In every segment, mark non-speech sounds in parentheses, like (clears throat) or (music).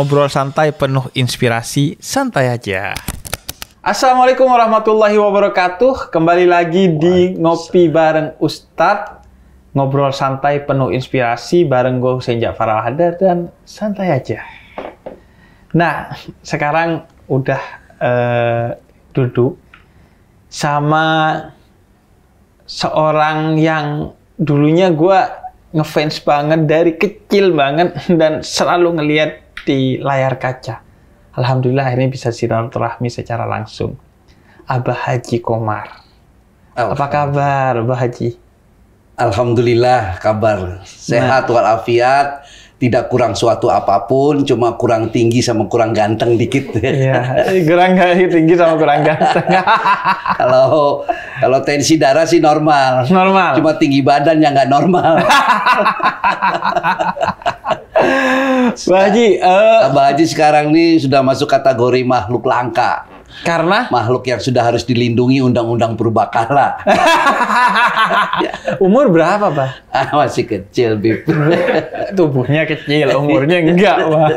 ngobrol santai penuh inspirasi, santai aja. Assalamualaikum warahmatullahi wabarakatuh. Kembali lagi di Ngopi Bareng Ustadz. Ngobrol santai penuh inspirasi bareng gue Senja Ja'far hadar dan santai aja. Nah, sekarang udah uh, duduk sama seorang yang dulunya gue ngefans banget dari kecil banget dan selalu ngelihat di layar kaca. Alhamdulillah akhirnya bisa silaturahmi secara langsung. Abah Haji Komar. Apa kabar Abah Haji? Alhamdulillah kabar sehat nah. walafiat tidak kurang suatu apapun, cuma kurang tinggi sama kurang ganteng dikit. Iya, kurang tinggi sama kurang ganteng. (laughs) kalau kalau tensi darah sih normal. Normal. Cuma tinggi badan yang nggak normal. (laughs) Pak Haji, uh, Haji sekarang ini sudah masuk kategori makhluk langka. Karena makhluk yang sudah harus dilindungi undang-undang purbakala. (laughs) Umur berapa, Pak? Ah, masih kecil, Bib. (laughs) Tubuhnya kecil, umurnya enggak, Pak.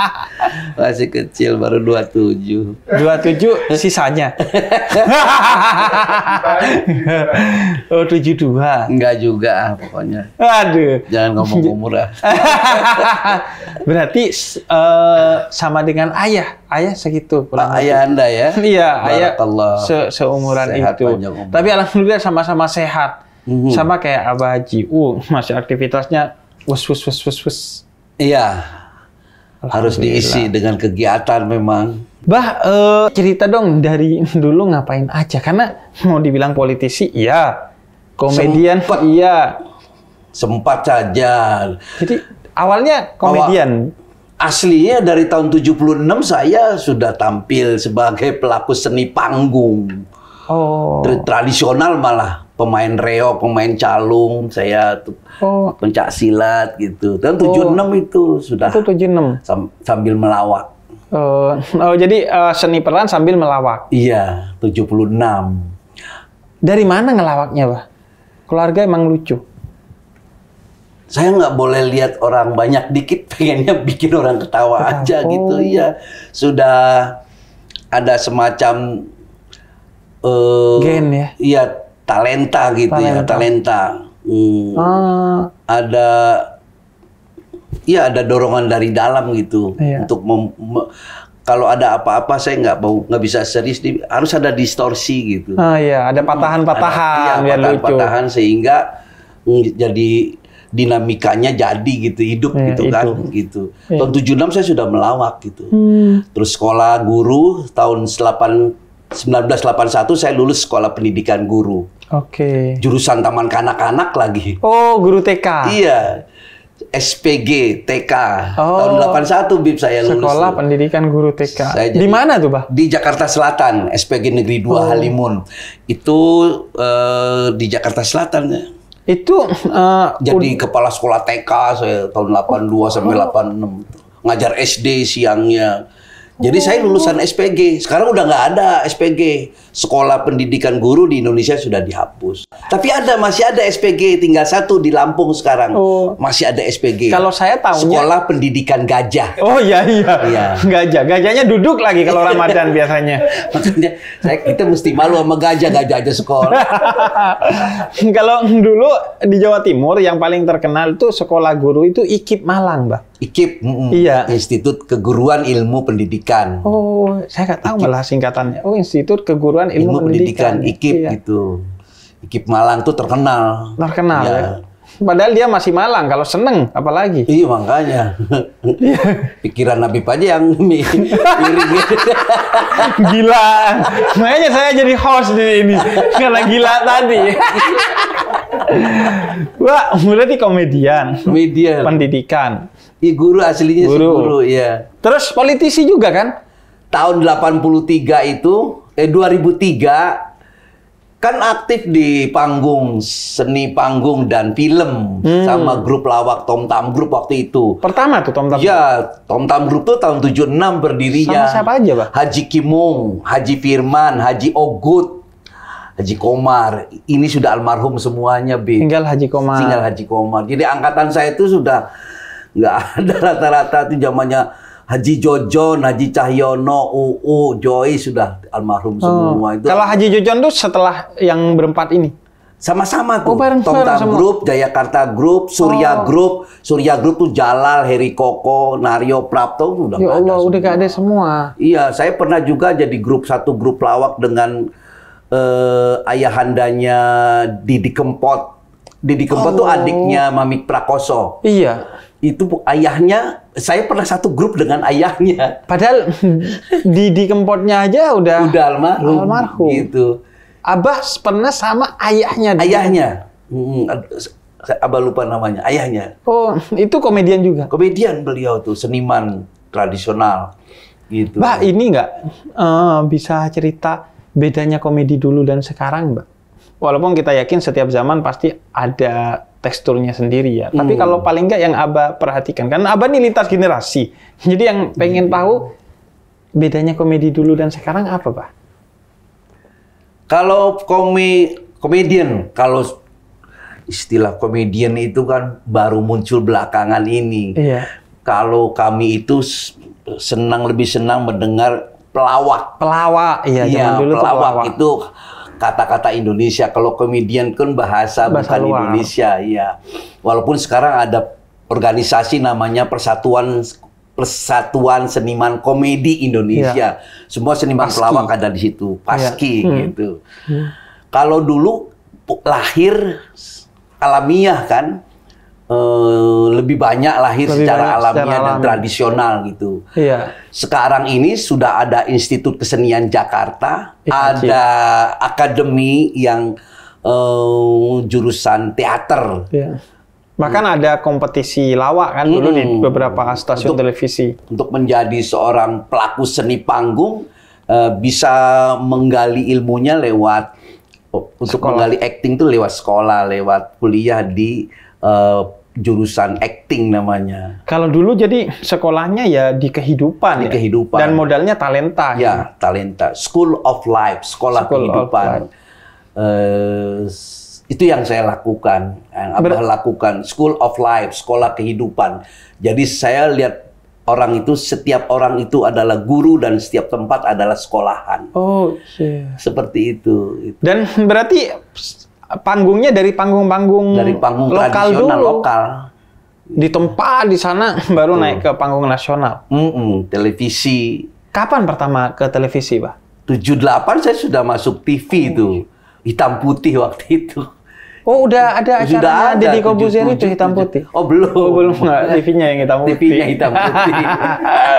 (laughs) masih kecil, baru 27. 27 sisanya. oh, 72. Enggak juga, ah, pokoknya. Aduh. Jangan ngomong umur ah. Berarti uh, sama dengan ayah ayah segitu ah, ayah anda ya (laughs) iya ayah se seumuran sehat itu tapi alhamdulillah sama-sama sehat hmm sama kayak abah haji uh masih aktivitasnya wus wus wus wus wus iya harus diisi dengan kegiatan memang bah eh, cerita dong dari dulu ngapain aja karena mau dibilang politisi iya komedian sempat. iya sempat saja jadi awalnya komedian aslinya dari tahun 76 saya sudah tampil sebagai pelaku seni panggung. Oh. Tradisional malah pemain reok, pemain calung, saya oh. pencak silat gitu. Dan 76 oh. itu sudah Itu 76 sam sambil melawak. Oh, (laughs) oh, jadi uh, seni peran sambil melawak. Iya, 76. Dari mana ngelawaknya, Pak? Keluarga emang lucu saya nggak boleh lihat orang banyak dikit (laughs) pengennya bikin orang ketawa aja gitu ya sudah ada semacam uh, gen ya iya talenta gitu ya, talenta. ya talenta hmm. ah. ada iya ada dorongan dari dalam gitu iya. untuk mem, me, kalau ada apa-apa saya nggak mau nggak bisa serius di, harus ada distorsi gitu ah iya ada patahan-patahan hmm, iya, patahan-patahan sehingga mm, jadi dinamikanya jadi gitu hidup ya, gitu itu. kan gitu. Ya. Tahun 76 saya sudah melawak gitu. Hmm. Terus sekolah guru tahun 8 1981 saya lulus sekolah pendidikan guru. Oke. Okay. Jurusan taman kanak-kanak lagi. Oh, guru TK. Iya. SPG TK oh, tahun 81 bib saya lulus. Sekolah tuh. Pendidikan Guru TK. di mana tuh, Bah? Di Jakarta Selatan, SPG Negeri 2 oh. Halimun. Itu uh, di Jakarta Selatan ya. Itu uh, jadi kepala sekolah TK saya tahun 82 sampai 86. Ngajar SD siangnya jadi saya oh. lulusan SPG. Sekarang udah nggak ada SPG. Sekolah Pendidikan Guru di Indonesia sudah dihapus. Tapi ada masih ada SPG tinggal satu di Lampung sekarang. Oh. Masih ada SPG. Kalau saya tahu Sekolah Pendidikan Gajah. Oh iya iya. iya. Gajah. Gajahnya duduk lagi kalau (laughs) Ramadan biasanya. Makanya saya kita mesti malu sama gajah gajah aja sekolah. (laughs) kalau dulu di Jawa Timur yang paling terkenal itu sekolah guru itu IKIP Malang, Mbak. IKIP, iya. Institut Keguruan Ilmu Pendidikan. Oh, saya nggak tahu IKIP. malah singkatannya. Oh, Institut Keguruan Ilmu, Ilmu Pendidikan. Pendidikan ya? IKIP iya. itu. IKIP Malang tuh terkenal. Terkenal. Ya. ya. Padahal dia masih malang kalau seneng, apalagi. Iya makanya. Iya. Pikiran nabi aja yang (laughs) miring. gila. Makanya saya jadi host di ini karena gila tadi. Wah, mulai di komedian. Komedian. Pendidikan Iya guru aslinya guru. si guru, iya. Terus politisi juga kan? Tahun 83 itu, eh 2003 kan aktif di panggung seni panggung dan film hmm. sama grup lawak Tom Tam Group waktu itu. Pertama tuh Tom Tam. Iya, Tom Tam Group tuh tahun 76 berdirinya. Sama siapa aja, Pak? Haji Kimung, Haji Firman, Haji Ogut, Haji Komar. Ini sudah almarhum semuanya, Bi. Tinggal Haji Komar. Tinggal Haji Komar. Jadi angkatan saya itu sudah nggak ada rata-rata itu zamannya Haji Jojon, Haji Cahyono, UU, Joy sudah almarhum oh. semua itu. Kalau Haji Jojon tuh setelah yang berempat ini? Sama-sama tuh. Oh, bareng, Tom Tam Group, Jayakarta Group, Surya oh. Group. Surya Group tuh Jalal, Heri Koko, Nario Prapto udah Ya Allah, ada udah gak ada semua. Iya, saya pernah juga jadi grup satu grup lawak dengan uh, ayahandanya Didi Kempot. Didi Kempot oh. tuh adiknya Mamik Prakoso. Iya itu ayahnya saya pernah satu grup dengan ayahnya padahal (laughs) di kempotnya aja udah udah almarhum, almarhum. gitu abah pernah sama ayahnya ayahnya hmm, abah lupa namanya ayahnya oh itu komedian juga komedian beliau tuh seniman tradisional gitu mbak ini nggak uh, bisa cerita bedanya komedi dulu dan sekarang mbak walaupun kita yakin setiap zaman pasti ada teksturnya sendiri ya. Hmm. Tapi kalau paling nggak yang Aba perhatikan, kan Aba ini lintas generasi. Jadi yang hmm. pengen hmm. tahu bedanya komedi dulu dan sekarang apa, Pak? Kalau komi komedian, kalau istilah komedian itu kan baru muncul belakangan ini. Iya. Kalau kami itu senang lebih senang mendengar pelawak. Pelawak, iya. Ya, pelawak, pelawak itu kata-kata Indonesia. Kalau komedian kan bahasa, bahasa bukan luar. Indonesia, ya. Walaupun sekarang ada organisasi namanya Persatuan Persatuan Seniman Komedi Indonesia. Ya. Semua seniman Paski. pelawak ada di situ, iya. Paski ya. gitu. Hmm. Kalau dulu lahir alamiah kan, Eh, lebih banyak lahir lebih secara banyak alamnya secara dan alami. tradisional gitu. Iya. Sekarang ini sudah ada Institut Kesenian Jakarta, iya, ada akademi yang uh, jurusan teater. Iya. Bahkan hmm. ada kompetisi lawak kan dulu hmm. di beberapa stasiun untuk, televisi. Untuk menjadi seorang pelaku seni panggung uh, bisa menggali ilmunya lewat oh, untuk menggali acting itu lewat sekolah, lewat kuliah di uh, jurusan acting namanya. Kalau dulu jadi sekolahnya ya di kehidupan. Di ya? kehidupan. Dan modalnya talenta. Ya, ya. talenta. School of Life, sekolah School kehidupan. Life. Uh, itu yang saya lakukan, yang Ber abah lakukan. School of Life, sekolah kehidupan. Jadi saya lihat orang itu setiap orang itu adalah guru dan setiap tempat adalah sekolahan. Oh, yeah. Seperti itu. Dan berarti panggungnya dari panggung-panggung dari panggung lokal dulu lokal di tempat di sana baru Tuh. naik ke panggung nasional mm -mm, televisi kapan pertama ke televisi pak 78 saya sudah masuk TV oh. itu iya. hitam putih waktu itu Oh udah ada acara di Kobuzier itu hitam putih. Oh belum. Oh, belum nggak TV-nya yang hitam putih. TV-nya hitam putih.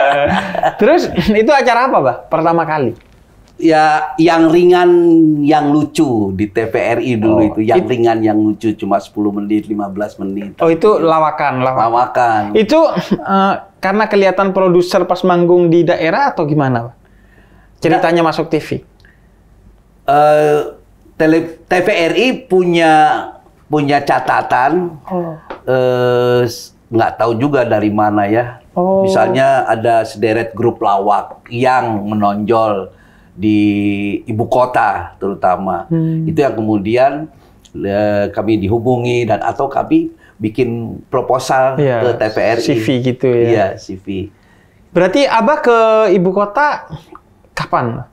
(laughs) Terus itu acara apa, Bah? Pertama kali? ya yang ringan yang lucu di TVRI dulu oh, itu yang it, ringan yang lucu cuma 10 menit 15 menit oh itu lawakan lawakan, lawakan. itu uh, karena kelihatan produser pas manggung di daerah atau gimana ceritanya nah, masuk TV uh, eh, tele, TVRI punya punya catatan oh. uh, nggak tahu juga dari mana ya Oh. Misalnya ada sederet grup lawak yang menonjol di ibu kota terutama. Hmm. Itu yang kemudian eh, kami dihubungi dan atau kami bikin proposal ya, ke TPRI CV gitu ya. Iya, CV. Berarti Abah ke ibu kota kapan?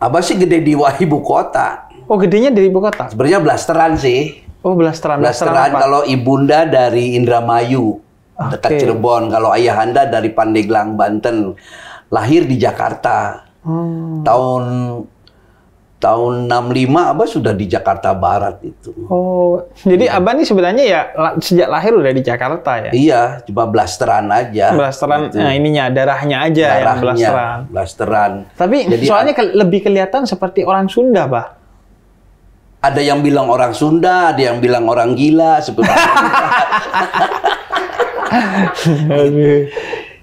Abah sih gede di wah ibu kota. Oh, gedenya di ibu kota? Sebenarnya blasteran sih. Oh, blasteran. Blasteran, blasteran kalau ibunda dari Indramayu, okay. dekat Cirebon. Kalau ayahanda dari Pandeglang, Banten. Lahir di Jakarta. Hmm. Tahun tahun 65 Abah sudah di Jakarta Barat itu. Oh, jadi ya. Abah ini sebenarnya ya sejak lahir udah di Jakarta ya? Iya, cuma blasteran aja. Blasteran, gitu. nah ininya darahnya aja darahnya, yang blasteran. Blasteran. Tapi jadi, soalnya ke lebih kelihatan seperti orang Sunda, Bah. Ada yang bilang orang Sunda, ada yang bilang orang gila seperti (laughs)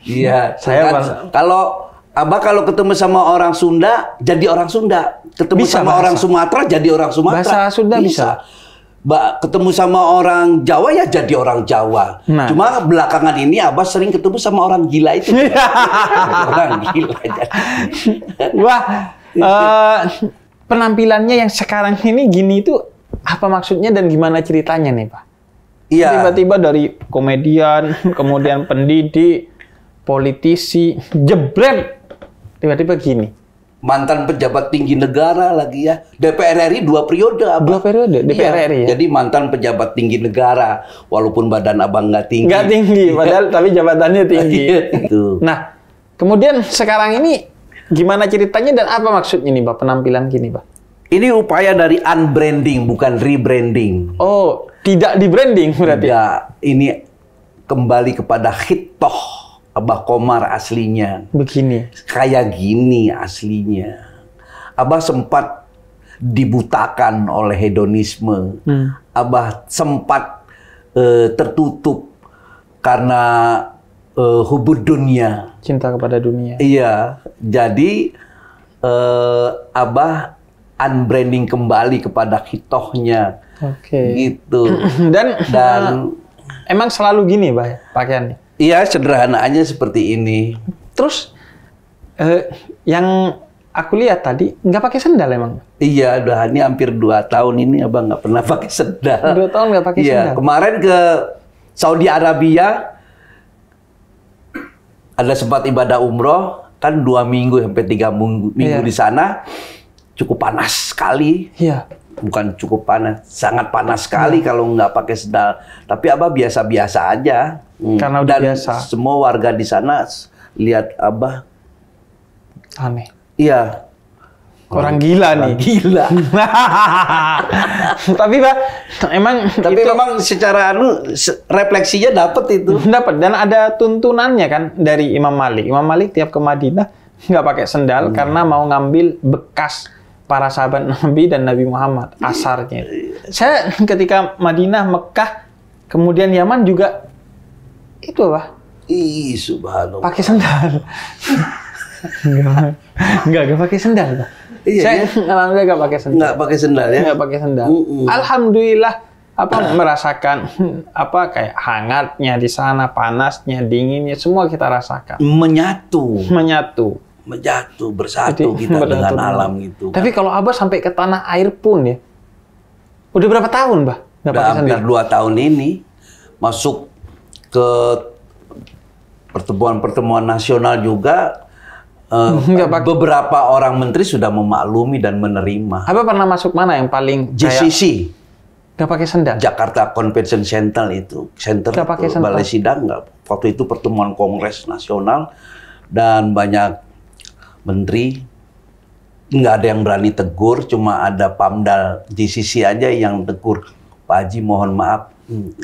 iya, saya kan kalau Abah kalau ketemu sama orang Sunda jadi orang Sunda, ketemu bisa sama bahasa. orang Sumatera jadi orang Sumatera. Bahasa Sunda bisa. bisa. Ba, ketemu sama orang Jawa ya jadi orang Jawa. Nah. Cuma belakangan ini Abah sering ketemu sama orang gila itu. (laughs) orang gila. Wah, uh, penampilannya yang sekarang ini gini itu apa maksudnya dan gimana ceritanya nih Pak? Iya. Tiba-tiba dari komedian, kemudian pendidik, politisi jebret tiba-tiba gini mantan pejabat tinggi negara lagi ya. DPR RI dua periode. Abang. Dua periode iya. DPR RI ya. Jadi mantan pejabat tinggi negara walaupun badan Abang nggak tinggi. Nggak tinggi (laughs) padahal tapi jabatannya tinggi. Iya, Itu. Nah, kemudian sekarang ini gimana ceritanya dan apa maksudnya nih Pak penampilan gini Pak? Ini upaya dari unbranding bukan rebranding. Oh, tidak di branding berarti. Tidak, ini kembali kepada hitoh Abah Komar aslinya. Begini. Kayak gini aslinya. Abah sempat dibutakan oleh hedonisme. Hmm. Abah sempat uh, tertutup karena uh, hubud dunia. Cinta kepada dunia. Iya. Jadi uh, Abah unbranding kembali kepada hitohnya. Oke. Okay. Gitu. (clears throat) Dan, Dan emang selalu gini, Pak, pakaiannya? Iya, sederhanaannya seperti ini. Terus eh, yang aku lihat tadi nggak pakai sendal emang? Iya, udah ini hampir dua tahun ini abang nggak pernah (laughs) pakai sendal. Dua tahun nggak pakai iya, sendal. Kemarin ke Saudi Arabia ada sempat ibadah umroh kan dua minggu sampai tiga minggu, minggu iya. di sana cukup panas sekali. Iya bukan cukup panas, sangat panas sekali hmm. kalau nggak pakai sendal. Tapi Abah biasa-biasa aja. Hmm. Karena udah biasa. semua warga di sana lihat Abah aneh. Iya. Orang, gila orang nih. Gila. (laughs) tapi Pak, emang tapi itu... memang secara anu refleksinya dapat itu. (laughs) Dapat dan ada tuntunannya kan dari Imam Malik. Imam Malik tiap ke Madinah nggak pakai sendal hmm. karena mau ngambil bekas para sahabat (laughs) Nabi dan Nabi Muhammad asarnya. Saya ketika Madinah, Mekah, kemudian Yaman juga itu apa? Ih, subhanallah. Pakai sendal. (laughs) enggak, enggak, pakai sendal. Iya, saya ya? alhamdulillah enggak pakai sendal. Enggak pakai sendal ya? Enggak pakai sendal. Mm -mm. Alhamdulillah apa merasakan apa kayak hangatnya di sana, panasnya, dinginnya semua kita rasakan. Menyatu. Menyatu menjatuh bersatu Jadi, kita dengan alam gitu. Tapi kan. kalau Abah sampai ke tanah air pun ya. Udah berapa tahun, Bah? Udah hampir dua tahun ini masuk ke pertemuan-pertemuan nasional juga Uh, (laughs) beberapa orang menteri sudah memaklumi dan menerima. Apa pernah masuk mana yang paling JCC? Gak pakai sendal. Jakarta Convention Center itu, center pakai balai sidang nggak. Waktu itu pertemuan Kongres Nasional dan banyak menteri nggak ada yang berani tegur, cuma ada pamdal JCC aja yang tegur. Pak Haji mohon maaf,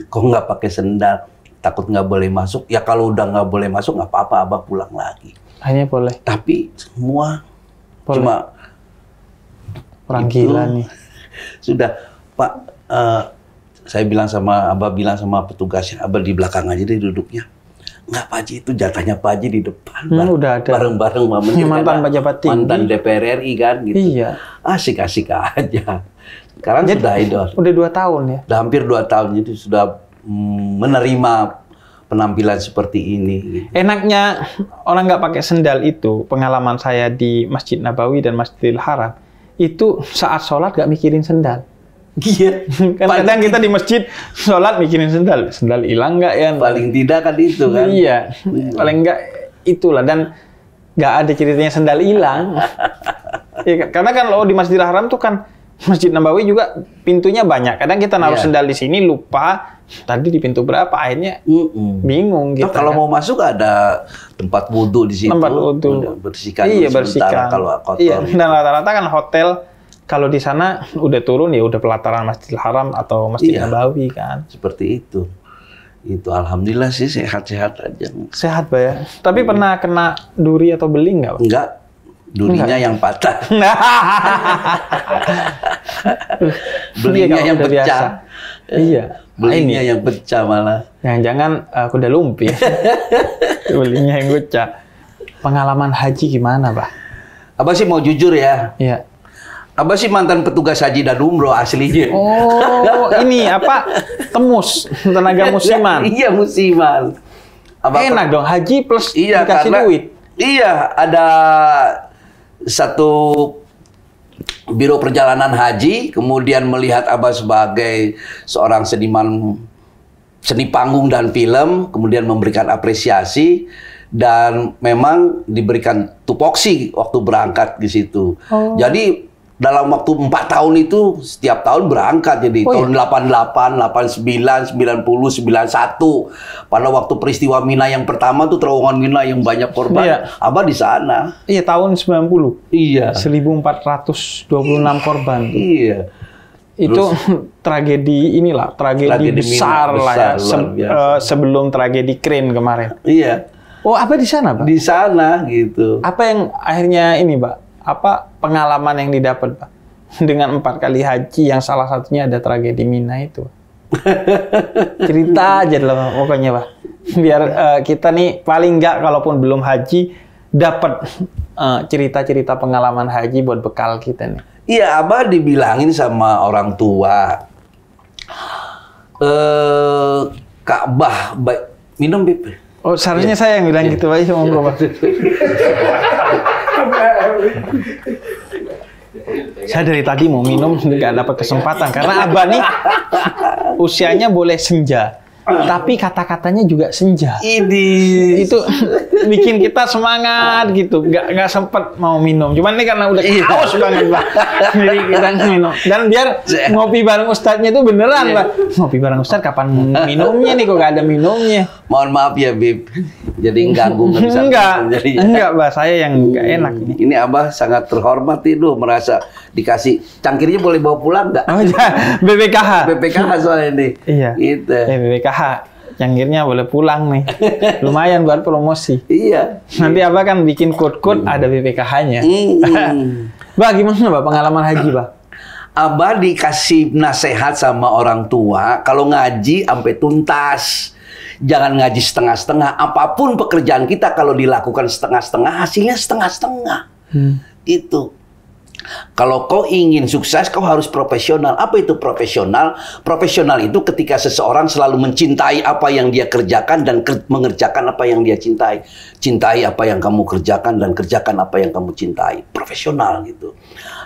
kok nggak pakai sendal, takut nggak boleh masuk. Ya kalau udah nggak boleh masuk nggak apa-apa, abah pulang lagi. Hanya boleh. Tapi semua boleh. cuma orang gila nih. (laughs) Sudah Pak, uh, saya bilang sama abah bilang sama petugasnya, abah di belakang aja deh duduknya Enggak, Pak Haji itu jatahnya Pak Haji di depan. Hmm, bareng, udah ada. Bareng-bareng mamanya. Mantan pejabat tinggi. Mantan DPR RI kan gitu. Iya. Asik-asik aja. Sekarang Jadi, sudah idol. Udah dua tahun ya? Udah hampir dua tahun. Jadi sudah mm, menerima penampilan seperti ini. Gitu. Enaknya orang nggak pakai sendal itu, pengalaman saya di Masjid Nabawi dan Masjidil Haram, itu saat sholat nggak mikirin sendal. Iya. (laughs) kan Paling kadang kita di masjid sholat mikirin sendal, sendal hilang nggak ya? Paling tidak kan itu kan. Iya. iya. Paling nggak itulah dan nggak ada ceritanya sendal hilang. (laughs) ya, karena kan lo di Masjidil Haram tuh kan Masjid Nabawi juga pintunya banyak. Kadang kita naruh iya. sendal di sini lupa tadi di pintu berapa akhirnya Mm-mm. bingung gitu kalau kan. mau masuk ada tempat wudhu di situ. Tempat wudhu. Bersihkan, iya, bersihkan kalau kotor. Iya, gitu. dan rata-rata kan hotel kalau di sana udah turun ya udah pelataran Masjidil Haram atau Masjid iya, Nabawi kan. Seperti itu. Itu alhamdulillah sih sehat-sehat aja. Sehat, Pak ya. Tapi hmm. pernah kena duri atau beling nggak, Pak? Enggak. Durinya Enggak. Ya? yang patah. (laughs) Iya, (laughs) Belingnya yang pecah. Biasa. Iya. Eh, Belingnya Ini. yang pecah malah. Jangan-jangan uh, eh, kuda lumpia. (laughs) Belingnya yang pecah. Pengalaman haji gimana, Pak? Apa sih mau jujur ya. Iya apa sih mantan petugas haji dan umroh aslinya? Oh, (laughs) ini apa? Temus, tenaga (laughs) musiman. iya, musiman. Apa Enak dong, haji plus iya, dikasih karena, duit. Iya, ada satu biro perjalanan haji, kemudian melihat Abah sebagai seorang seniman seni panggung dan film, kemudian memberikan apresiasi dan memang diberikan tupoksi waktu berangkat di situ. Oh. Jadi dalam waktu empat tahun itu setiap tahun berangkat jadi oh, iya. tahun iya? 88, 89, 90, 91. Pada waktu peristiwa Mina yang pertama tuh terowongan Mina yang banyak korban. Iya. Abah di sana. Iya, tahun 90. Iya. 1426 korban. Iya. Itu Terus, (laughs) tragedi inilah, tragedi, tragedi besar, lah ya, se uh, eh, sebelum tragedi Crane kemarin. Iya. Oh, apa di sana, Pak? Di sana gitu. Apa yang akhirnya ini, Pak? apa pengalaman yang didapat Pak (laughs) dengan empat kali haji yang salah satunya ada tragedi Mina itu? (laughs) Cerita aja lah pokoknya Pak. Biar uh, kita nih paling nggak kalaupun belum haji dapat uh, cerita-cerita pengalaman haji buat bekal kita nih. Iya, Abah dibilangin sama orang tua. Eh Ka'bah baik minum Bib. Oh, seharusnya ya. saya yang bilang ya. gitu, Pak. Ngomong, iya, Pak. (laughs) Saya dari tadi mau minum nggak dapat kesempatan karena Abah nih usianya boleh senja tapi kata-katanya juga senja. Ini itu bikin kita semangat gitu. Gak nggak sempet mau minum. Cuman ini karena udah iya. haus banget pak. Jadi kita minum. Dan biar iya. ngopi bareng ustadznya itu beneran pak. Iya. Ngopi bareng ustadz kapan minumnya nih kok gak ada minumnya? Mohon maaf ya Bib. Jadi ganggu nggak bisa. Enggak. Jadi, ya. enggak pak. Saya yang nggak hmm. enak. Ini. ini abah sangat terhormat itu merasa dikasih cangkirnya boleh bawa pulang nggak? Oh, (laughs) BPKH. BPKH soalnya ini. Iya. Itu. BPKH eh, usaha yang akhirnya boleh pulang nih. (laughs) Lumayan buat promosi. Iya. Nanti iya. Abah kan bikin kode-kode hmm. ada BPKH-nya. bagi hmm. (laughs) bah, gimana Bah pengalaman haji, Bah? Abah dikasih nasihat sama orang tua, kalau ngaji sampai tuntas. Jangan ngaji setengah-setengah. Apapun pekerjaan kita kalau dilakukan setengah-setengah, hasilnya setengah-setengah. Hmm. Itu. Kalau kau ingin sukses, kau harus profesional. Apa itu profesional? Profesional itu ketika seseorang selalu mencintai apa yang dia kerjakan dan ker mengerjakan apa yang dia cintai. Cintai apa yang kamu kerjakan dan kerjakan apa yang kamu cintai. Profesional gitu.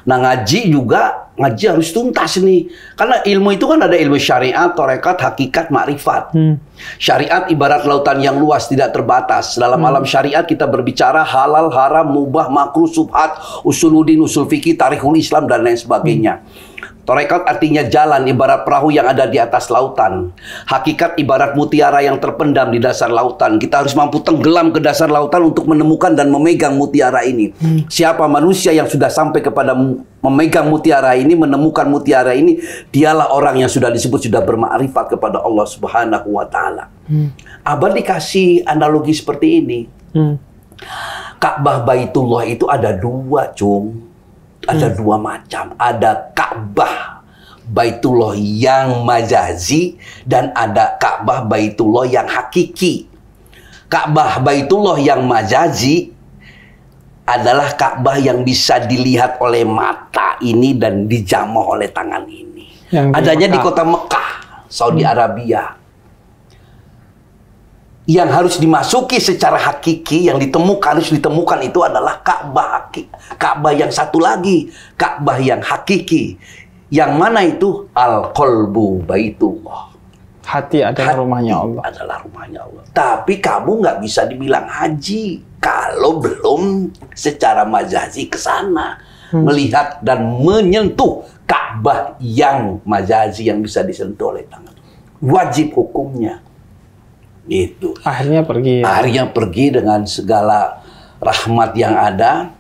Nah ngaji juga ngaji harus tuntas nih. Karena ilmu itu kan ada ilmu syariat, torekat, hakikat, makrifat. Hmm. Syariat ibarat lautan yang luas tidak terbatas. Dalam hmm. alam syariat kita berbicara halal, haram, mubah, makruh, subhat, usuluddin, usul fikih, tarikhul Islam dan lain sebagainya. Hmm. Torekot artinya jalan ibarat perahu yang ada di atas lautan. Hakikat ibarat mutiara yang terpendam di dasar lautan. Kita harus mampu tenggelam ke dasar lautan untuk menemukan dan memegang mutiara ini. Hmm. Siapa manusia yang sudah sampai kepada memegang mutiara ini, menemukan mutiara ini, dialah orang yang sudah disebut sudah bermakrifat kepada Allah Subhanahu wa taala. Hmm. Abang dikasih analogi seperti ini. Hmm. Ka'bah Baitullah itu ada dua, Cung. Ada hmm. dua macam. Ada Ka'bah Baitullah yang majazi dan ada Ka'bah Baitullah yang hakiki. Ka'bah Baitullah yang majazi adalah Ka'bah yang bisa dilihat oleh mata ini dan dijamah oleh tangan ini. Yang Adanya di, kota Mekah, Saudi hmm. Arabia yang harus dimasuki secara hakiki yang ditemukan harus ditemukan itu adalah Ka'bah Ka'bah yang satu lagi Ka'bah yang hakiki yang mana itu al kolbu baitullah hati adalah hati rumahnya Allah adalah rumahnya Allah tapi kamu nggak bisa dibilang haji kalau belum secara majazi ke sana hmm. melihat dan menyentuh Ka'bah yang majazi yang bisa disentuh oleh tangan wajib hukumnya itu. Akhirnya pergi. Ya. Akhirnya pergi dengan segala rahmat yang ada.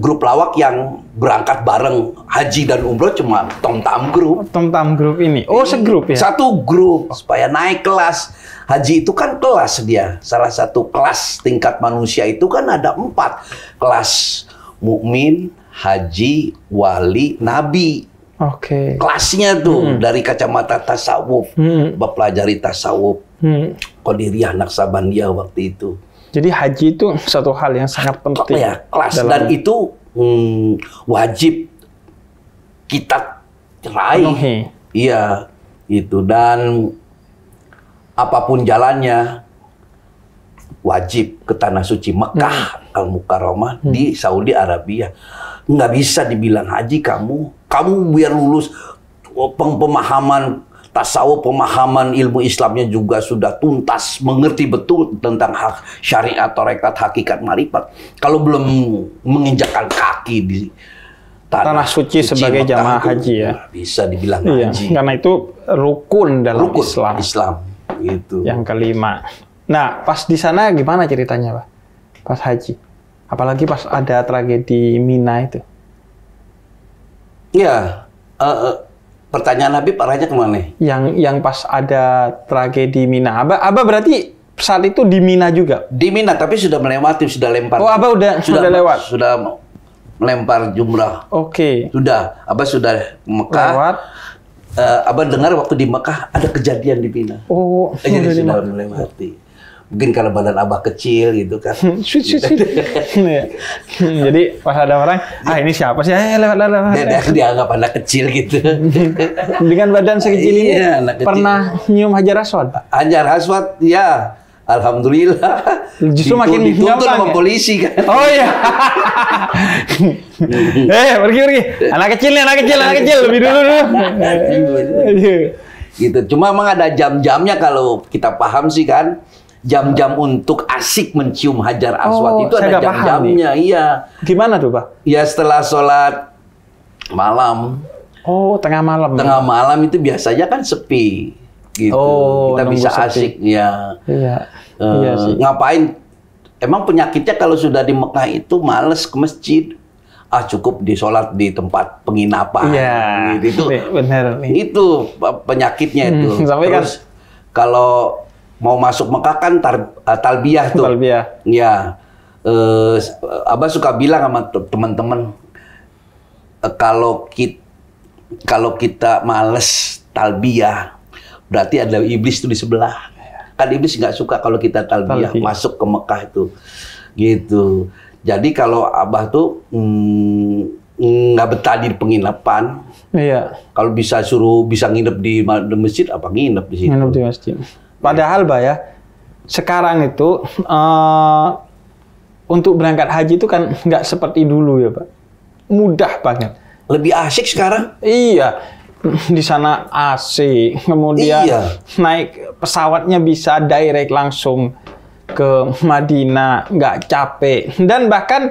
Grup lawak yang berangkat bareng haji dan umroh cuma Tom Tam Group. Tom Tam Group ini. Oh, segrup ya? Satu grup supaya naik kelas. Haji itu kan kelas dia. Salah satu kelas tingkat manusia itu kan ada empat kelas mukmin, haji, wali, nabi. Oke. Okay. Kelasnya tuh hmm. dari kacamata tasawuf, hmm. mempelajari tasawuf hmm. Qadiriyah Naksabandiyah waktu itu. Jadi haji itu satu hal yang sangat penting. Ya, kelas dalam... dan itu hmm, wajib kita cerai. Penuhi. Iya, itu dan apapun jalannya wajib ke tanah suci Mekah hmm. Al Mukarramah hmm. di Saudi Arabia. Nggak bisa dibilang haji kamu, kamu biar lulus pemahaman tasawuf pemahaman ilmu Islamnya juga sudah tuntas mengerti betul tentang hak syariat rekat hakikat marifat kalau belum menginjakkan kaki di tanah, tanah suci, suci sebagai jamaah haji ya bisa dibilang iya, haji karena itu rukun dalam rukun Islam Islam itu yang kelima nah pas di sana gimana ceritanya pak pas haji apalagi pas ada tragedi Mina itu ya uh Pertanyaan Habib arahnya kemana? Yang yang pas ada tragedi Mina. Aba, Aba berarti saat itu di Mina juga? Di Mina, tapi sudah melewati, sudah lempar. Oh, Aba udah sudah, sudah lewat? Sudah melempar jumlah. Oke. Okay. Sudah, Aba sudah Mekah. Lewat. Uh, Abah dengar waktu di Mekah ada kejadian di Mina. Oh, jadi sudah melewati mungkin kalau badan abah kecil gitu kan. Hmm, sweet, sweet, sweet. Gitu. (laughs) Iya. Hmm, jadi pas ada orang, ah ini siapa sih? Eh, lewat, lewat, lewat. Dia, dianggap anak kecil gitu. (laughs) Dengan badan sekecil ini, iya, anak kecil. pernah nyium Hajar Aswad? Hajar Aswad, ya. Alhamdulillah. Justru makin dituntut sama ya? polisi kan. Oh iya. (laughs) eh pergi pergi. Anak kecil nih, anak kecil, anak kecil. Lebih dulu dulu. Iya. gitu. Cuma emang ada jam-jamnya kalau kita paham sih kan jam-jam untuk asik mencium hajar aswad oh, itu ada jam-jamnya iya gimana tuh pak ya setelah sholat malam oh tengah malam tengah ya. malam itu biasanya kan sepi gitu oh, kita bisa sepi. asik ya iya, uh, iya sih. ngapain emang penyakitnya kalau sudah di Mekah itu males ke masjid ah cukup di sholat di tempat penginapan Iya. gitu. itu benar itu penyakitnya itu hmm, kan terus kan? kalau mau masuk Mekah kan tar, uh, talbiyah tuh. Talbiah. Ya. Uh, Abah suka bilang sama teman-teman uh, kalau kita kalau kita males talbiah berarti ada iblis tuh di sebelah. Kan iblis nggak suka kalau kita talbiah, talbiah masuk ke Mekah itu. Gitu. Jadi kalau Abah tuh mm, mm, nggak mm, betah di penginapan. Iya. Kalau bisa suruh bisa nginep di, masjid apa nginep di situ. Nginep di masjid. Padahal, pak ya, sekarang itu uh, untuk berangkat haji itu kan nggak seperti dulu ya, Pak. Mudah banget. Lebih asik sekarang? Iya. (laughs) Di sana asik, kemudian iya. naik pesawatnya bisa direct langsung ke Madinah, nggak capek. Dan bahkan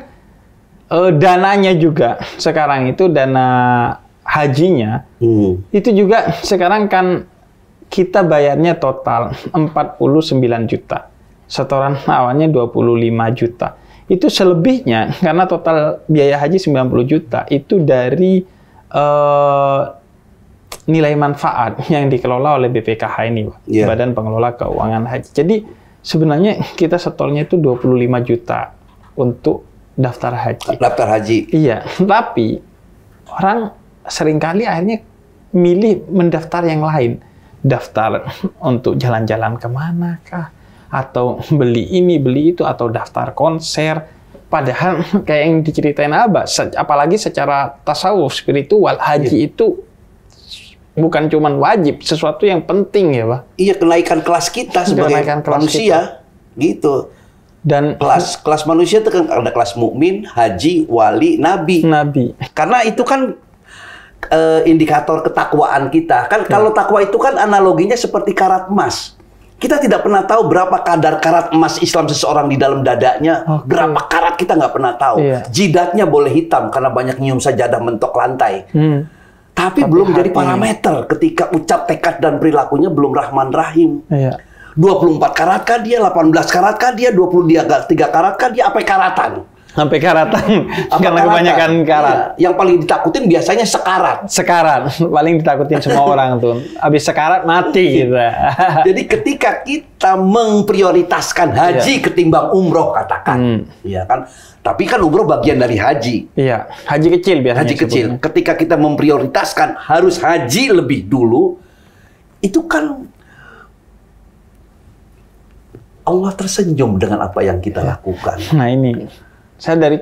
uh, dananya juga sekarang itu dana hajinya hmm. itu juga sekarang kan kita bayarnya total 49 juta. Setoran awalnya 25 juta. Itu selebihnya karena total biaya haji 90 juta itu dari uh, nilai manfaat yang dikelola oleh BPKH ini, yeah. Badan Pengelola Keuangan Haji. Jadi sebenarnya kita setornya itu 25 juta untuk daftar haji. Daftar haji. Iya, tapi orang seringkali akhirnya milih mendaftar yang lain daftar untuk jalan-jalan kemana kah? Atau beli ini, beli itu, atau daftar konser. Padahal (laughs) kayak yang diceritain Abah, apalagi secara tasawuf spiritual, haji iya. itu bukan cuman wajib, sesuatu yang penting ya Pak. Iya, kenaikan kelas kita sebagai kenaikan kelas manusia. Kita. Gitu dan kelas kelas manusia itu kan ada kelas mukmin, haji, wali, nabi. Nabi. Karena itu kan uh, indikator ketakwaan kita. Kan ya. kalau takwa itu kan analoginya seperti karat emas. Kita tidak pernah tahu berapa kadar karat emas Islam seseorang di dalam dadanya, okay. berapa karat kita nggak pernah tahu. Iya. Jidatnya boleh hitam karena banyak nyium sajadah mentok lantai. Hmm. Tapi, Tapi belum hati. jadi parameter ketika ucap tekad dan perilakunya belum rahman rahim. Iya. 24 karatkah dia, 18 karatkah dia, 23 karatkah dia, apa karatan? Sampai karatan Apa karena kebanyakan iya, karat. Iya. yang paling ditakutin biasanya sekarat. Sekarat (laughs) paling ditakutin semua (laughs) orang tuh. Habis sekarat mati gitu. (laughs) Jadi ketika kita memprioritaskan haji iya. ketimbang umroh katakan, hmm. ya kan. Tapi kan umroh bagian dari haji. Iya, haji kecil biasanya. Haji kecil. Ketika kita memprioritaskan harus haji lebih dulu, itu kan Allah tersenyum dengan apa yang kita iya. lakukan. Nah ini saya dari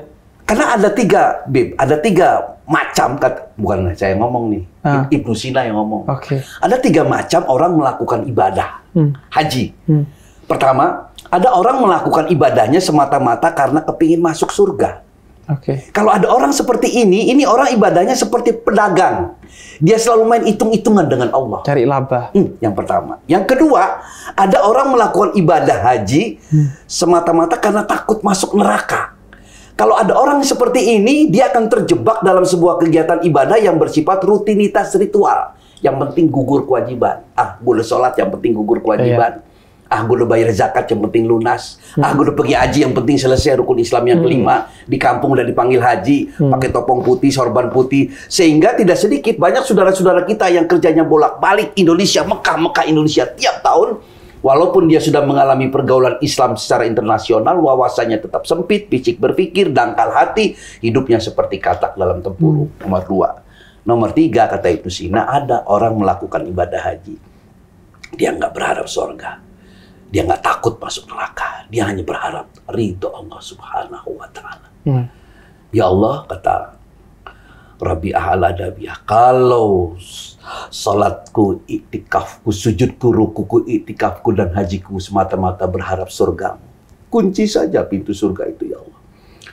karena ada tiga, Bib, ada tiga macam kata bukan saya ngomong nih, ah. Ibnu Sina yang ngomong. Okay. Ada tiga macam orang melakukan ibadah hmm. haji. Hmm. Pertama, ada orang melakukan ibadahnya semata-mata karena kepingin masuk surga. Okay. Kalau ada orang seperti ini, ini orang ibadahnya seperti pedagang. Dia selalu main hitung-hitungan dengan Allah. Cari laba. Hmm, yang pertama. Yang kedua, ada orang melakukan ibadah haji hmm. semata-mata karena takut masuk neraka. Kalau ada orang seperti ini, dia akan terjebak dalam sebuah kegiatan ibadah yang bersifat rutinitas ritual. Yang penting gugur kewajiban. Ah, boleh sholat yang penting gugur kewajiban. Yeah. Ah, gue udah bayar zakat yang penting lunas. Hmm. Ah, gue udah pergi haji yang penting selesai rukun Islam yang hmm. kelima. Hmm. Di kampung udah dipanggil haji, hmm. pakai topong putih, sorban putih. Sehingga tidak sedikit banyak saudara-saudara kita yang kerjanya bolak-balik Indonesia, Mekah, Mekah, Indonesia tiap tahun Walaupun dia sudah mengalami pergaulan Islam secara internasional, wawasannya tetap sempit, picik berpikir, dangkal hati, hidupnya seperti katak dalam tempurung. Hmm. Nomor dua. Nomor tiga, kata Ibnu Sina, ada orang melakukan ibadah haji. Dia nggak berharap sorga. Dia nggak takut masuk neraka. Dia hanya berharap ridho Allah subhanahu wa ta'ala. Hmm. Ya Allah, kata Rabi'ah al Adabiyah. Kalau salatku, itikafku, sujudku, rukuku, itikafku, dan hajiku semata-mata berharap surga. Kunci saja pintu surga itu ya Allah.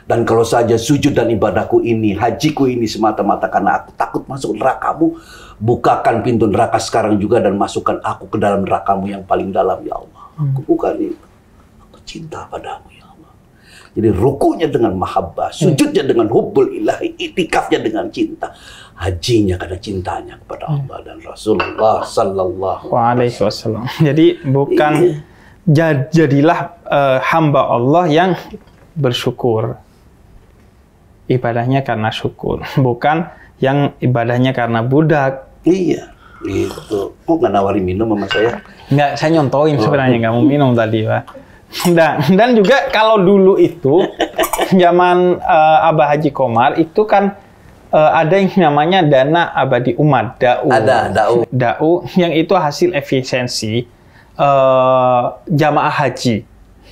Dan kalau saja sujud dan ibadahku ini, hajiku ini semata-mata karena aku takut masuk nerakamu, bukakan pintu neraka sekarang juga dan masukkan aku ke dalam nerakamu yang paling dalam ya Allah. Aku hmm. bukan itu. Aku cinta padamu ya jadi rukunya dengan mahabbah, hmm. sujudnya dengan hubbul ilahi, itikafnya dengan cinta, hajinya karena cintanya kepada hmm. Allah dan Rasulullah sallallahu alaihi wasallam. Jadi bukan iya. jadilah uh, hamba Allah yang bersyukur. Ibadahnya karena syukur, bukan yang ibadahnya karena budak. Iya. itu Kok nggak nawari minum sama saya? Nggak, saya nyontoin oh. sebenarnya nggak mau minum tadi, Pak. Dan dan juga kalau dulu itu zaman uh, Abah Haji Komar itu kan uh, ada yang namanya dana abadi umat dau. Ada dau. Dau yang itu hasil efisiensi uh, jamaah haji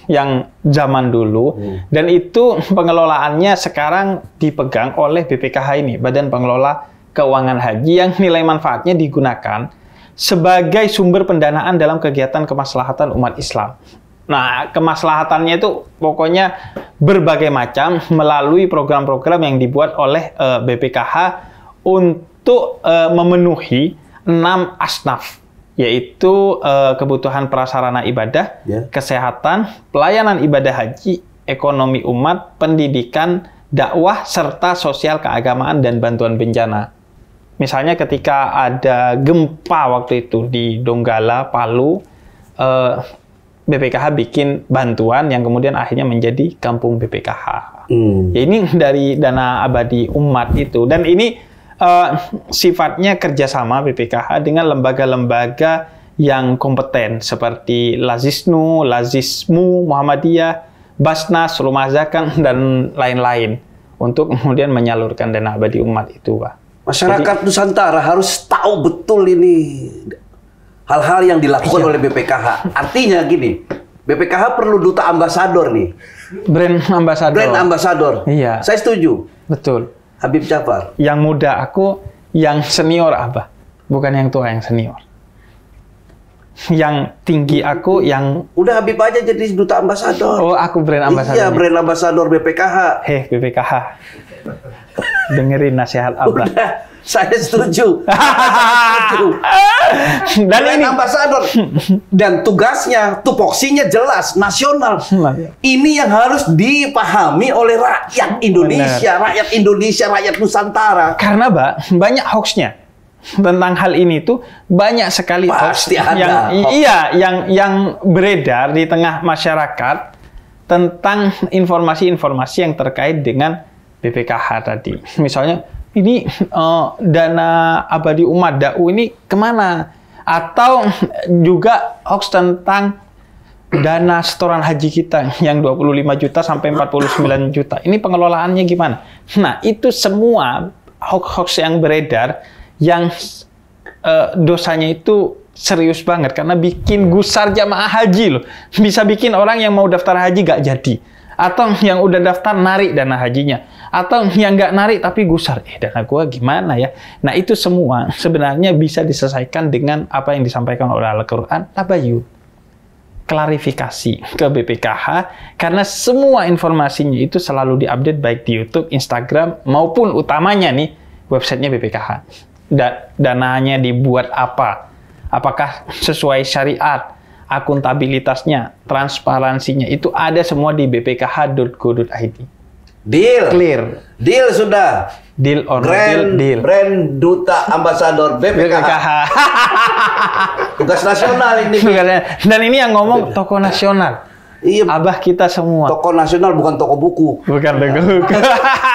yang zaman dulu hmm. dan itu pengelolaannya sekarang dipegang oleh BPKH ini Badan Pengelola Keuangan Haji yang nilai manfaatnya digunakan sebagai sumber pendanaan dalam kegiatan kemaslahatan umat Islam. Nah, kemaslahatannya itu pokoknya berbagai macam melalui program-program yang dibuat oleh uh, eh, BPKH untuk uh, memenuhi enam asnaf yaitu uh, kebutuhan prasarana ibadah, yeah. kesehatan, pelayanan ibadah haji, ekonomi umat, pendidikan, dakwah serta sosial keagamaan dan bantuan bencana. Misalnya ketika ada gempa waktu itu di Donggala, Palu, uh, BPKH bikin bantuan yang kemudian akhirnya menjadi kampung BPKH. Hmm. Ya ini dari dana abadi umat itu dan ini uh, sifatnya kerjasama BPKH dengan lembaga-lembaga yang kompeten seperti Lazisnu, Lazismu, Muhammadiyah, Basnas, Rumah Zakat dan lain-lain untuk kemudian menyalurkan dana abadi umat itu, Pak. Masyarakat Jadi, Nusantara harus tahu betul ini hal-hal yang dilakukan iya. oleh BPKH. Artinya gini, BPKH perlu duta ambasador nih. Brand ambasador. Brand ambasador. Iya. Saya setuju. Betul. Habib Jafar. Yang muda aku, yang senior apa? Bukan yang tua yang senior. Yang tinggi aku, yang udah Habib aja jadi duta ambasador. Oh, aku brand iya, ambasador. Iya, brand ambasador BPKH. Heh, BPKH. Dengerin nasihat Abah. Udah. Saya setuju. (laughs) dan ini ini ambasador (laughs) dan tugasnya, tupoksinya jelas nasional. Nah, iya. Ini yang harus dipahami oleh rakyat Indonesia, Benar. rakyat Indonesia, rakyat Nusantara. Karena, Mbak, banyak hoaxnya tentang hal ini tuh banyak sekali Pasti hoax ada yang hoax. iya yang yang beredar di tengah masyarakat tentang informasi-informasi yang terkait dengan BPKH tadi. Misalnya ini uh, dana abadi umat dakwah ini kemana? Atau juga hoax tentang dana setoran haji kita yang 25 juta sampai 49 juta. Ini pengelolaannya gimana? Nah, itu semua hoax-hoax yang beredar yang uh, dosanya itu serius banget karena bikin gusar jamaah haji loh. Bisa bikin orang yang mau daftar haji gak jadi atau yang udah daftar narik dana hajinya atau (laughs) yang nggak narik tapi gusar eh dana gue gimana ya nah itu semua sebenarnya bisa diselesaikan dengan apa yang disampaikan oleh Al-Quran tabayun klarifikasi ke BPKH karena semua informasinya itu selalu diupdate baik di YouTube, Instagram maupun utamanya nih websitenya BPKH. Da dananya dibuat apa? Apakah sesuai syariat? Akuntabilitasnya, transparansinya itu ada semua di bpkh.go.id. Deal. Clear. Deal sudah. Deal on brand, deal, deal. Brand Duta Ambasador BPKH. Tugas nasional ini. Dan ini yang ngomong toko nasional. Iya. Abah kita semua. Toko nasional bukan toko buku. Bukan toko buku.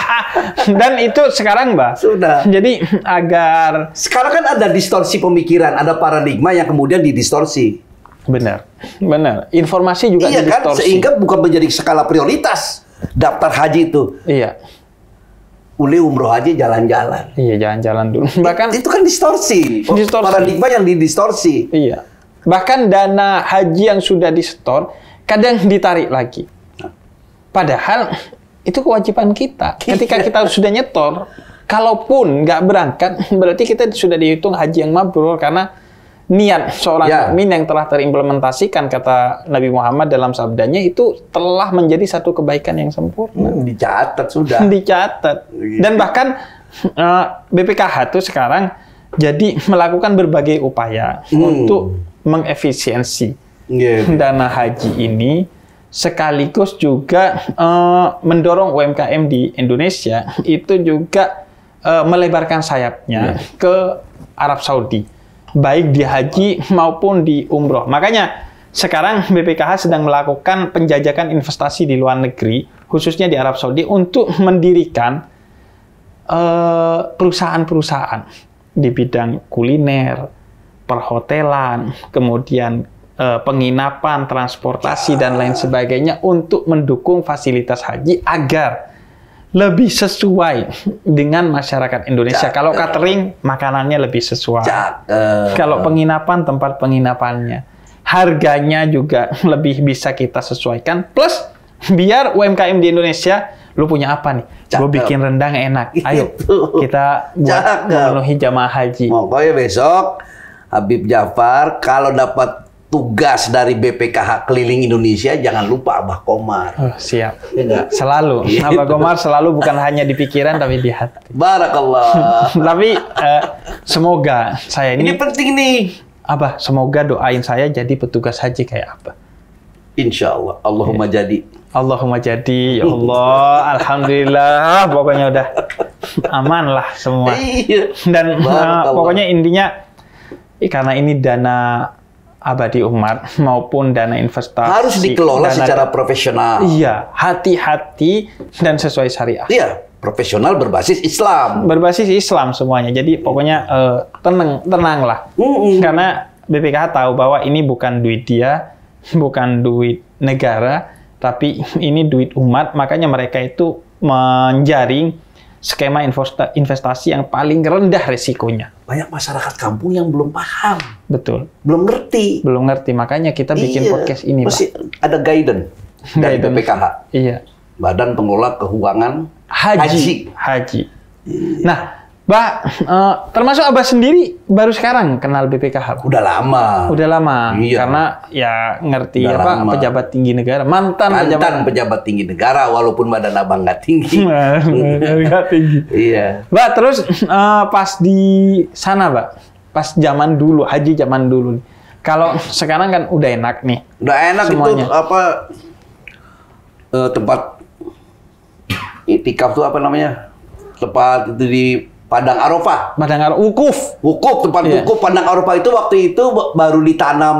(laughs) Dan itu sekarang, Mbak. Sudah. Jadi agar sekarang kan ada distorsi pemikiran, ada paradigma yang kemudian didistorsi. Benar. Benar. Informasi juga iya, kan? didistorsi. Iya kan? Sehingga bukan menjadi skala prioritas daftar haji itu. Iya. Uli umroh aja jalan-jalan. Iya, jalan-jalan dulu. Bahkan itu kan distorsi. Oh, distorsi. Paradigma yang didistorsi. Iya. Bahkan dana haji yang sudah disetor kadang ditarik lagi. Padahal itu kewajiban kita. Iya. Ketika kita sudah nyetor, kalaupun nggak berangkat, (laughs) berarti kita sudah dihitung haji yang mabrur karena niat seorang ya. mukmin yang telah terimplementasikan kata Nabi Muhammad dalam sabdanya itu telah menjadi satu kebaikan yang sempurna. Hmm, dicatat sudah. (laughs) dicatat. Iya. Dan bahkan uh, eh, BPKH itu sekarang jadi melakukan berbagai upaya hmm. untuk mengefisiensi yeah. Iya. dana haji ini sekaligus juga uh, mendorong UMKM di Indonesia itu juga uh, melebarkan sayapnya yeah. ke Arab Saudi baik di haji maupun di umroh. Makanya sekarang BPKH sedang melakukan penjajakan investasi di luar negeri, khususnya di Arab Saudi, untuk mendirikan eh, perusahaan-perusahaan di bidang kuliner, perhotelan, kemudian eh, penginapan, transportasi, dan lain sebagainya untuk mendukung fasilitas haji agar lebih sesuai dengan masyarakat Indonesia. Cakep. Kalau catering makanannya lebih sesuai. Cakep. Kalau penginapan tempat penginapannya, harganya juga (laughs) lebih bisa kita sesuaikan. Plus biar UMKM di Indonesia lu punya apa nih? Gue bikin rendang enak. Iya. Ayo kita buat Cakep. memenuhi jamaah haji. Pokoknya besok Habib Jafar kalau dapat tugas dari BPKH keliling Indonesia jangan lupa Abah Komar. Oh, siap. Ya Selalu. Gitu. Abah Komar selalu bukan hanya di pikiran tapi di hati. Barakallah. (laughs) tapi eh, semoga saya ini Ini penting nih. Abah, semoga doain saya jadi petugas haji kayak apa? Insya Allah. Allahumma ya. jadi. Allahumma jadi, ya Allah, (laughs) Alhamdulillah, ah, pokoknya udah aman lah semua. Iya. Dan eh, pokoknya intinya, karena ini dana abadi umat (laughs) maupun dana investasi harus dikelola dana, secara profesional. Iya, hati-hati dan sesuai syariah. Iya, profesional berbasis Islam. Berbasis Islam semuanya. Jadi pokoknya eh, tenang tenanglah. Uh, uh. Karena BPKH tahu bahwa ini bukan duit dia, (laughs) bukan duit negara, tapi (laughs) ini duit umat, makanya mereka itu menjaring skema investasi yang paling rendah resikonya. Banyak masyarakat kampung yang belum paham. Betul. Belum ngerti. Belum ngerti, makanya kita bikin iya. podcast ini, masih Pak. ada guidance dari guidance. BPKH. Iya. Badan Pengelola Keuangan Haji. Haji. Haji. Iya. Nah, Pak, uh, eh, termasuk Abah sendiri baru sekarang kenal BPKH. Udah lama. Udah lama. Iya. Karena ya ngerti Udah apa lama. pejabat tinggi negara, mantan, mantan pejabat. pejabat tinggi negara walaupun badan Abang nggak tinggi. (laughs) Nah, nggak tinggi. iya. Pak, terus uh, pas di sana, Pak. Pas zaman dulu, haji zaman dulu. Kalau sekarang kan udah enak nih. Udah enak semuanya. itu apa uh, tempat itikaf tuh apa namanya? Tempat itu di Padang Arafah. Padang Arafah. Wukuf. Wukuf, tempat yeah. wukuf. Padang Arafah itu waktu itu baru ditanam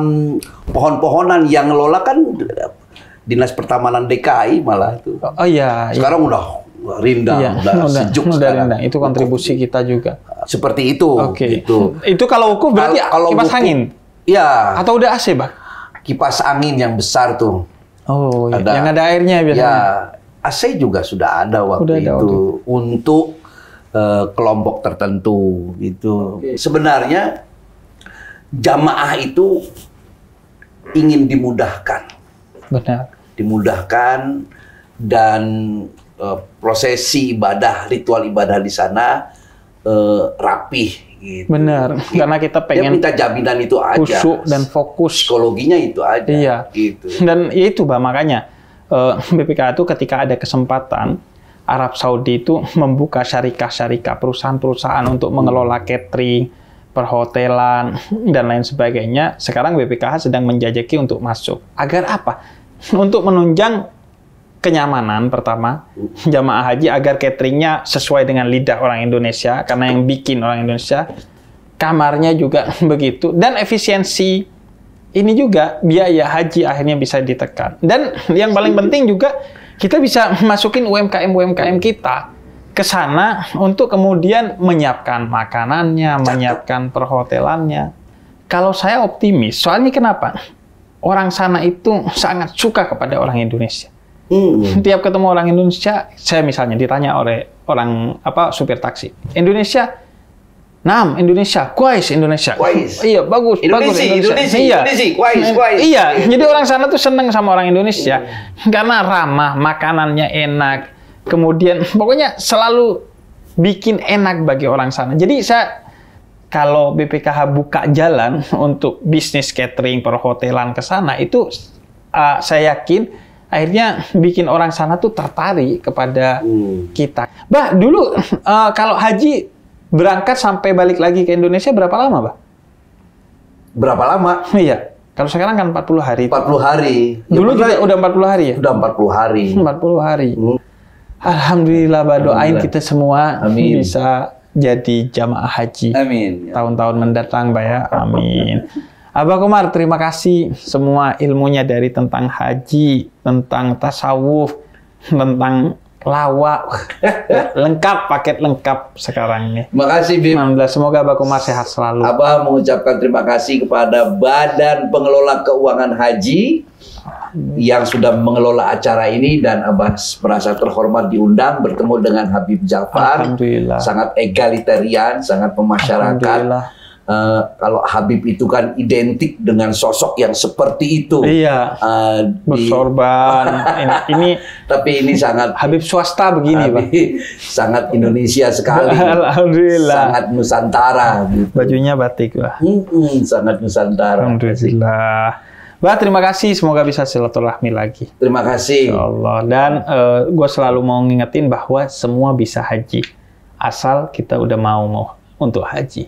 pohon-pohonan yang ngelola kan Dinas Pertamanan DKI malah itu. Oh iya. iya. Sekarang iya. udah rindang, iya, udah, (laughs) udah sejuk udah sekarang. rindang. Itu kontribusi wukuf. kita juga. Seperti itu. Oke. Okay. Itu. itu kalau wukuf berarti kalau, kalau kipas wukuf, angin? Iya. Atau udah AC, Pak? Kipas angin yang besar tuh. Oh, iya. ada, yang ada airnya iya. biasanya. Ya, AC juga sudah ada waktu udah ada, itu okay. untuk Eh, kelompok tertentu gitu. Okay. Sebenarnya jamaah itu ingin dimudahkan. Benar. Dimudahkan dan e, prosesi ibadah, ritual ibadah di sana eh, rapi. rapih gitu. Benar, gitu. karena kita pengen Dia minta jaminan itu aja. Khusyuk dan fokus. Psikologinya itu aja. Iya. Gitu. Dan ya itu bah makanya e, BPK itu ketika ada kesempatan Arab Saudi itu membuka syarikat-syarikat perusahaan-perusahaan untuk mengelola catering, perhotelan dan lain sebagainya. Sekarang BPKH sedang menjajaki untuk masuk. Agar apa? Untuk menunjang kenyamanan pertama jamaah haji agar cateringnya sesuai dengan lidah orang Indonesia karena yang bikin orang Indonesia kamarnya juga (laughs) begitu dan efisiensi ini juga biaya haji akhirnya bisa ditekan dan yang paling penting juga kita bisa masukin UMKM-UMKM hmm. kita ke sana untuk kemudian menyiapkan makanannya, Cakup. menyiapkan perhotelannya. Kalau saya optimis, soalnya kenapa? Orang sana itu sangat suka kepada orang Indonesia. Hmm. Tiap ketemu orang Indonesia, saya misalnya ditanya oleh orang apa supir taksi, Indonesia Nam Indonesia, Kuais Indonesia. Kuais. Iya, bagus, Indonesia, bagus Indonesia. Indonesia, iya. Indonesia, Kuais, iya. Kuais. Iya, jadi orang sana tuh seneng sama orang Indonesia iya. (laughs) karena ramah, makanannya enak. Kemudian (laughs) pokoknya selalu bikin enak bagi orang sana. Jadi saya kalau BPKH buka jalan (laughs) untuk bisnis catering perhotelan ke sana itu uh, saya yakin akhirnya bikin orang sana tuh tertarik kepada hmm. kita. Bah, dulu uh, kalau haji berangkat sampai balik lagi ke Indonesia berapa lama, Pak? Berapa lama? (laughs) Iya. Kalau sekarang kan 40 hari. 40 hari. Dulu ya, juga udah 40 hari ya? Udah 40 hari. 40 hari. Hmm. Alhamdulillah, Pak. Doain kita semua Amin. bisa jadi jamaah haji. Amin. Tahun-tahun mendatang, Pak ya. Amin. Abah Komar, terima kasih semua ilmunya dari tentang haji, tentang tasawuf, tentang lawak (laughs) lengkap paket lengkap sekarang ini Makasih Bim. Semoga Bapak Kumar sehat selalu. Abah mengucapkan terima kasih kepada Badan Pengelola Keuangan Haji yang sudah mengelola acara ini dan Abah merasa terhormat diundang bertemu dengan Habib Jafar. Sangat egalitarian, sangat pemasyarakat uh, kalau Habib itu kan identik dengan sosok yang seperti itu. Iya. Uh, di... Bersorban. (laughs) ini, ini. Tapi ini sangat. Habib swasta begini, Habib, Pak. Sangat Indonesia sekali. (laughs) Alhamdulillah. Sangat Nusantara. Gitu. Bajunya batik, Pak. Mm -mm, sangat Nusantara. Alhamdulillah. Pak, terima kasih. Semoga bisa silaturahmi lagi. Terima kasih. Insya Allah. Dan uh, eh, gue selalu mau ngingetin bahwa semua bisa haji. Asal kita udah mau, mau untuk haji.